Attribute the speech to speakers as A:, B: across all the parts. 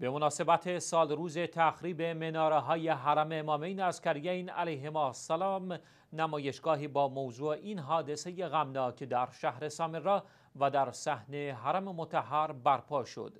A: به مناسبت سال روز تخریب مناره های حرم امامین علیه علیهما السلام نمایشگاهی با موضوع این حادثه غمناک در شهر سامرا و در صحنه حرم متحر برپا شد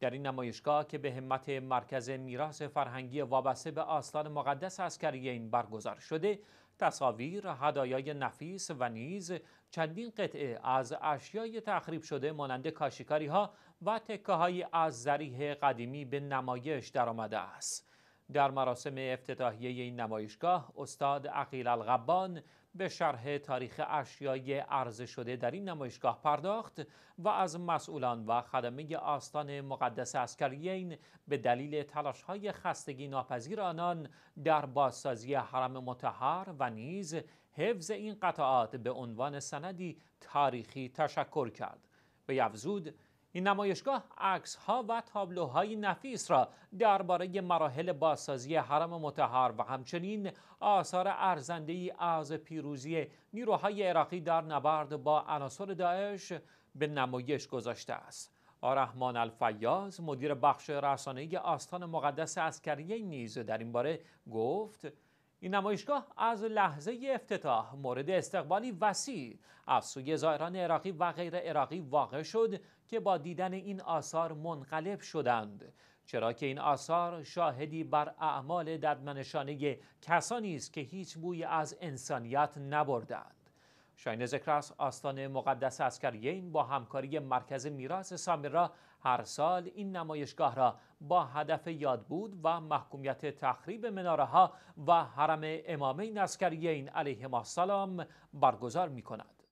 A: در این نمایشگاه که به همت مرکز میراث فرهنگی وابسته به آستان مقدس این برگزار شده تصاویر هدایای نفیس و نیز چندین قطعه از اشیای تخریب شده مانند کاشیکاری ها و تکه های از ذریح قدیمی به نمایش درآمده است در مراسم افتتاحیه این نمایشگاه استاد عقیل الغبان به شرح تاریخ اشیای عرضه شده در این نمایشگاه پرداخت و از مسئولان و خدمه آستان مقدس اسکریین به دلیل تلاش‌های خستگی ناپذیر آنان در بازسازی حرم متحر و نیز حفظ این قطعات به عنوان سندی تاریخی تشکر کرد. به یفزود این نمایشگاه عکس ها و تابلوهای نفیس را درباره مراحل بازسازی حرم متحر و همچنین آثار ارزنده ای از پیروزی نیروهای عراقی در نبرد با عناصر داعش به نمایش گذاشته است. آرحمان الفیاز مدیر بخش ای آستان مقدس عسکریه نیز در این باره گفت این نمایشگاه از لحظه افتتاح مورد استقبالی وسیع افسوی زایران زائران عراقی و غیر عراقی واقع شد که با دیدن این آثار منقلب شدند چرا که این آثار شاهدی بر اعمال ددمنشانه کسانی است که هیچ بوی از انسانیت نبردند شاین زکراس آستان مقدس اسکریین با همکاری مرکز میراث سامرا هر سال این نمایشگاه را با هدف یادبود و محکومیت تخریب مناره ها و حرم امامین اسکریین ما السلام برگزار می کند.